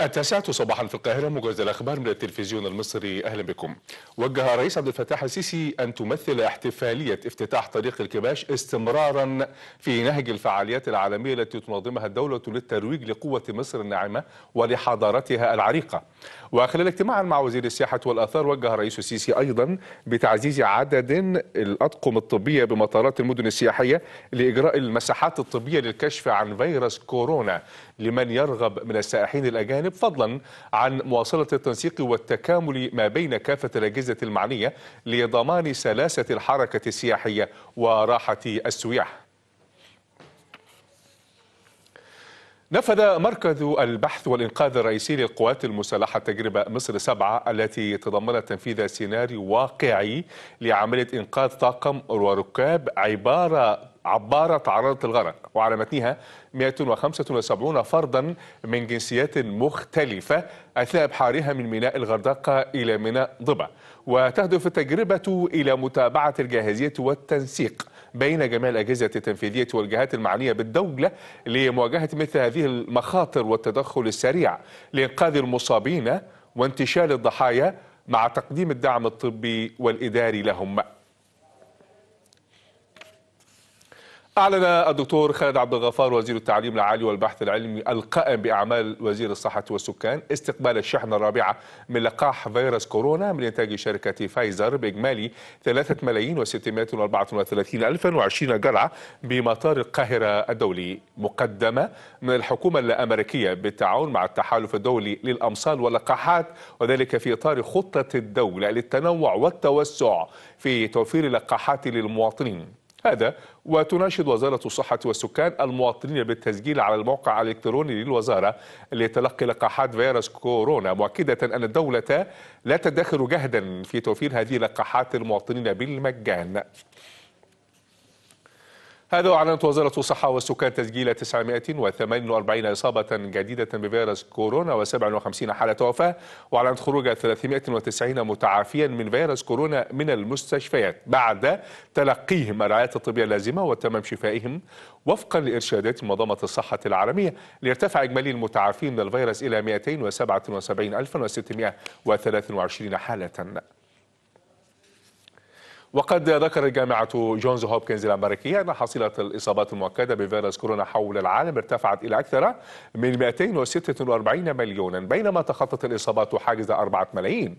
التاسعة صباحا في القاهرة موجز الأخبار من التلفزيون المصري أهلا بكم وجه الرئيس عبد الفتاح السيسي أن تمثل احتفالية افتتاح طريق الكباش استمرارا في نهج الفعاليات العالمية التي تنظمها الدولة للترويج لقوة مصر الناعمة ولحضارتها العريقة وخلال اجتماعا مع وزير السياحة والآثار وجه الرئيس السيسي أيضا بتعزيز عدد الأطقم الطبية بمطارات المدن السياحية لإجراء المساحات الطبية للكشف عن فيروس كورونا لمن يرغب من السائحين الأجانب الجانب فضلا عن مواصلة التنسيق والتكامل ما بين كافة الأجهزة المعنية لضمان سلاسة الحركة السياحية وراحة السياح نفذ مركز البحث والإنقاذ الرئيسي للقوات المسلحة تجربة مصر سبعة التي تضمنت تنفيذ سيناريو واقعي لعملية إنقاذ طاقم وركاب عبارة عبارة تعرضت للغرق وعلى متنها 175 فردا من جنسيات مختلفة أثناء بحارها من ميناء الغردقة إلى ميناء ضبع وتهدف التجربة إلى متابعة الجاهزية والتنسيق بين جميع الأجهزة التنفيذية والجهات المعنية بالدولة لمواجهة مثل هذه المخاطر والتدخل السريع لإنقاذ المصابين وانتشال الضحايا مع تقديم الدعم الطبي والإداري لهم أعلن الدكتور خالد عبد الغفار وزير التعليم العالي والبحث العلمي القائم بأعمال وزير الصحة والسكان استقبال الشحنة الرابعة من لقاح فيروس كورونا من إنتاج شركة فايزر بإجمالي 3 ملايين و634 ألفا وعشرين جرعة بمطار القاهرة الدولي مقدمة من الحكومة الأمريكية بالتعاون مع التحالف الدولي للأمصال واللقاحات وذلك في إطار خطة الدولة للتنوع والتوسع في توفير اللقاحات للمواطنين هذا وتناشد وزارة الصحة والسكان المواطنين بالتسجيل على الموقع الإلكتروني للوزارة لتلقي لقاحات فيروس كورونا مؤكدة أن الدولة لا تدخر جهدا في توفير هذه اللقاحات للمواطنين بالمجان هذا أعلنت وزارة الصحة والسكان تسجيل 948 إصابة جديدة بفيروس كورونا و57 حالة وفاة وأعلنت خروج 390 متعافيا من فيروس كورونا من المستشفيات بعد تلقيهم الرعاية الطبية اللازمة وتمام شفائهم وفقا لإرشادات منظمة الصحة العالمية ليرتفع إجمالي المتعافين من الفيروس إلى 277623 حالة وقد ذكرت جامعة جونز هوبكنز الأمريكية أن حصيلة الإصابات المؤكدة بفيروس كورونا حول العالم ارتفعت إلى أكثر من 246 مليونا بينما تخطت الإصابات حاجز 4 ملايين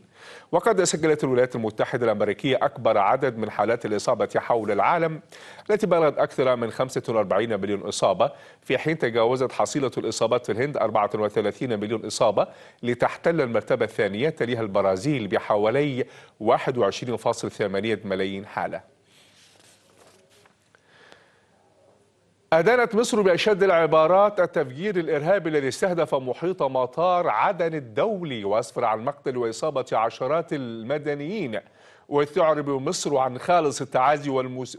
وقد سجلت الولايات المتحدة الأمريكية أكبر عدد من حالات الإصابة حول العالم التي بلغت أكثر من 45 مليون إصابة في حين تجاوزت حصيلة الإصابات في الهند 34 مليون إصابة لتحتل المرتبة الثانية تليها البرازيل بحوالي 21.8 ملايين حالة أدانت مصر بأشد العبارات التفجير الإرهابي الذي استهدف محيط مطار عدن الدولي وأسفر عن مقتل وإصابة عشرات المدنيين وتعرب مصر عن خالص التعازي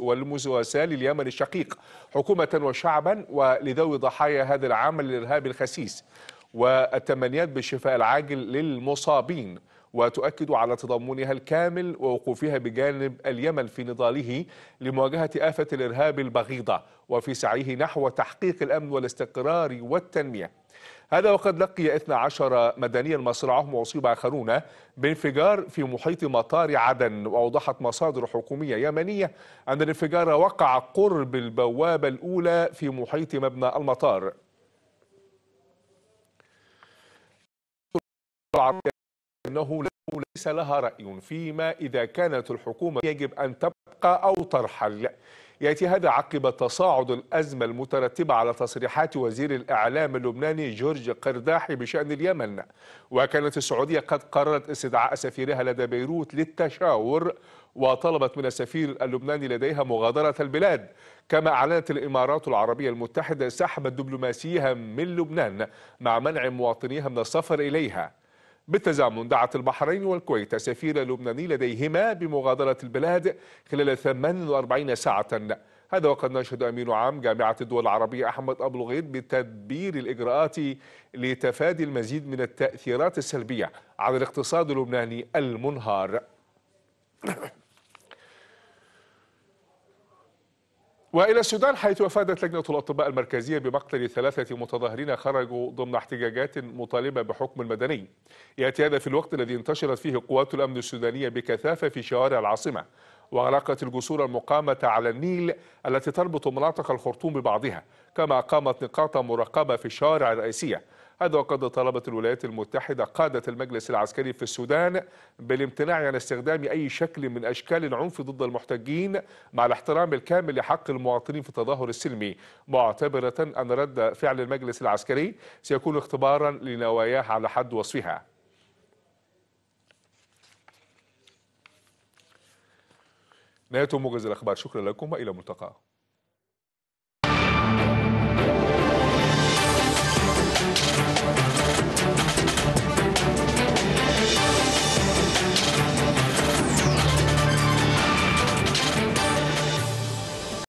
والمساواه لليمن الشقيق حكومة وشعبا ولذوي ضحايا هذا العمل الإرهابي الخسيس والتمنيات بالشفاء العاجل للمصابين وتؤكد على تضامنها الكامل ووقوفها بجانب اليمن في نضاله لمواجهة آفة الإرهاب البغيضة وفي سعيه نحو تحقيق الأمن والاستقرار والتنمية هذا وقد لقي 12 مدنيا مصرعهم واصيب اخرون بانفجار في محيط مطار عدن واوضحت مصادر حكوميه يمنيه ان الانفجار وقع قرب البوابه الاولى في محيط مبنى المطار بأنه ليس لها رأي فيما إذا كانت الحكومة يجب أن تبقى أو ترحل يأتي هذا عقب تصاعد الأزمة المترتبة على تصريحات وزير الإعلام اللبناني جورج قرداحي بشأن اليمن وكانت السعودية قد قررت استدعاء سفيرها لدى بيروت للتشاور وطلبت من السفير اللبناني لديها مغادرة البلاد كما أعلنت الإمارات العربية المتحدة سحب دبلوماسيها من لبنان مع منع مواطنيها من السفر إليها بالتزامن دعت البحرين والكويت السفير اللبناني لديهما بمغادرة البلاد خلال 48 ساعة هذا وقد نشهد أمين عام جامعة الدول العربية أحمد أبو الغيد بتدبير الإجراءات لتفادي المزيد من التأثيرات السلبية على الاقتصاد اللبناني المنهار وإلى السودان حيث أفادت لجنة الأطباء المركزية بمقتل ثلاثة متظاهرين خرجوا ضمن احتجاجات مطالبة بحكم مدني يأتي هذا في الوقت الذي انتشرت فيه قوات الأمن السودانية بكثافة في شوارع العاصمة وأغلقت الجسور المقامة على النيل التي تربط مناطق الخرطوم ببعضها كما قامت نقاط مراقبة في الشوارع الرئيسية هذا وقد طالبت الولايات المتحدة قادة المجلس العسكري في السودان بالامتناع عن استخدام أي شكل من أشكال العنف ضد المحتجين مع الاحترام الكامل لحق المواطنين في التظاهر السلمي معتبرة أن رد فعل المجلس العسكري سيكون اختبارا لنواياه على حد وصفها نهاية موجز الأخبار شكرا لكم وإلى ملتقى